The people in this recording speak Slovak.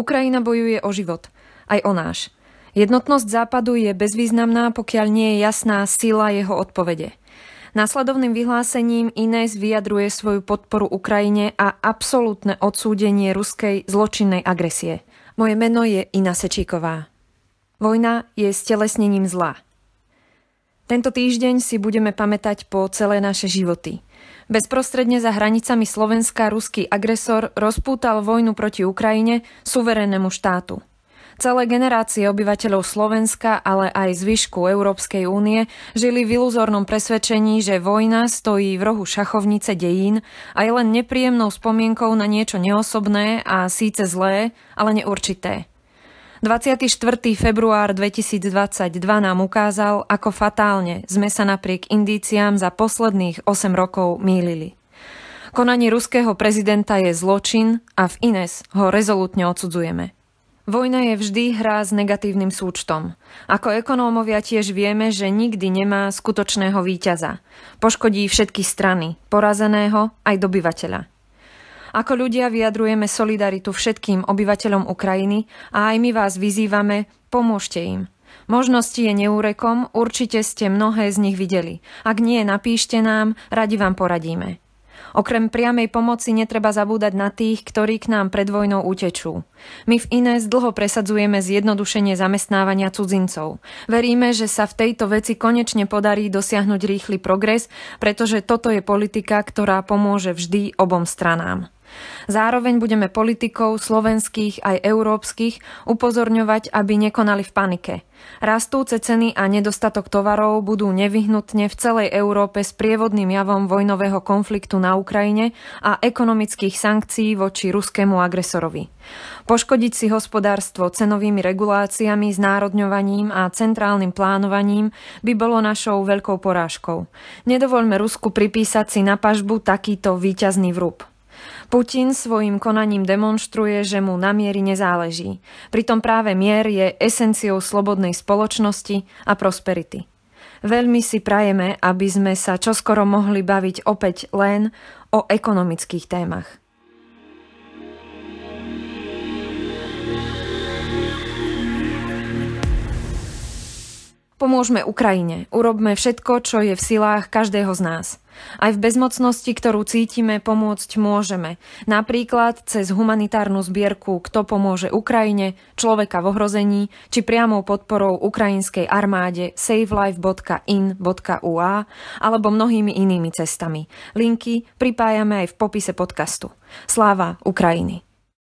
Ukrajina bojuje o život, aj o náš. Jednotnosť Západu je bezvýznamná, pokiaľ nie je jasná sila jeho odpovede. Následovným vyhlásením Inés vyjadruje svoju podporu Ukrajine a absolútne odsúdenie ruskej zločinnej agresie. Moje meno je Ina Sečíková. Vojna je stelesnením zla. Tento týždeň si budeme pamätať po celé naše životy. Bezprostredne za hranicami Slovenska ruský agresor rozpútal vojnu proti Ukrajine, suverénnemu štátu. Celé generácie obyvateľov Slovenska, ale aj zvyšku Európskej únie žili v iluzornom presvedčení, že vojna stojí v rohu šachovnice dejín a je len nepríjemnou spomienkou na niečo neosobné a síce zlé, ale neurčité – 24. február 2022 nám ukázal, ako fatálne sme sa napriek indíciám za posledných 8 rokov mýlili. Konanie ruského prezidenta je zločin a v Ines ho rezolutne odsudzujeme. Vojna je vždy hra s negatívnym súčtom. Ako ekonómovia tiež vieme, že nikdy nemá skutočného víťaza. Poškodí všetky strany, porazeného aj dobyvateľa. Ako ľudia vyjadrujeme solidaritu všetkým obyvateľom Ukrajiny a aj my vás vyzývame, pomôžte im. Možnosti je neúrekom, určite ste mnohé z nich videli. Ak nie, napíšte nám, radi vám poradíme. Okrem priamej pomoci netreba zabúdať na tých, ktorí k nám pred vojnou utečú. My v Ines dlho presadzujeme zjednodušenie zamestnávania cudzincov. Veríme, že sa v tejto veci konečne podarí dosiahnuť rýchly progres, pretože toto je politika, ktorá pomôže vždy obom stranám. Zároveň budeme politikov, slovenských aj európskych, upozorňovať, aby nekonali v panike. Rastúce ceny a nedostatok tovarov budú nevyhnutne v celej Európe s prievodným javom vojnového konfliktu na Ukrajine a ekonomických sankcií voči ruskému agresorovi. Poškodiť si hospodárstvo cenovými reguláciami, znárodňovaním a centrálnym plánovaním by bolo našou veľkou porážkou. Nedovoľme Rusku pripísať si na pažbu takýto výťazný vrúb. Putin svojim konaním demonstruje, že mu na miery nezáleží. Pritom práve mier je esenciou slobodnej spoločnosti a prosperity. Veľmi si prajeme, aby sme sa čoskoro mohli baviť opäť len o ekonomických témach. Pomôžme Ukrajine, urobme všetko, čo je v silách každého z nás. Aj v bezmocnosti, ktorú cítime, pomôcť môžeme. Napríklad cez humanitárnu zbierku Kto pomôže Ukrajine, Človeka v ohrození, či priamou podporou ukrajinskej armáde savelife.in.ua alebo mnohými inými cestami. Linky pripájame aj v popise podcastu. Sláva Ukrajiny!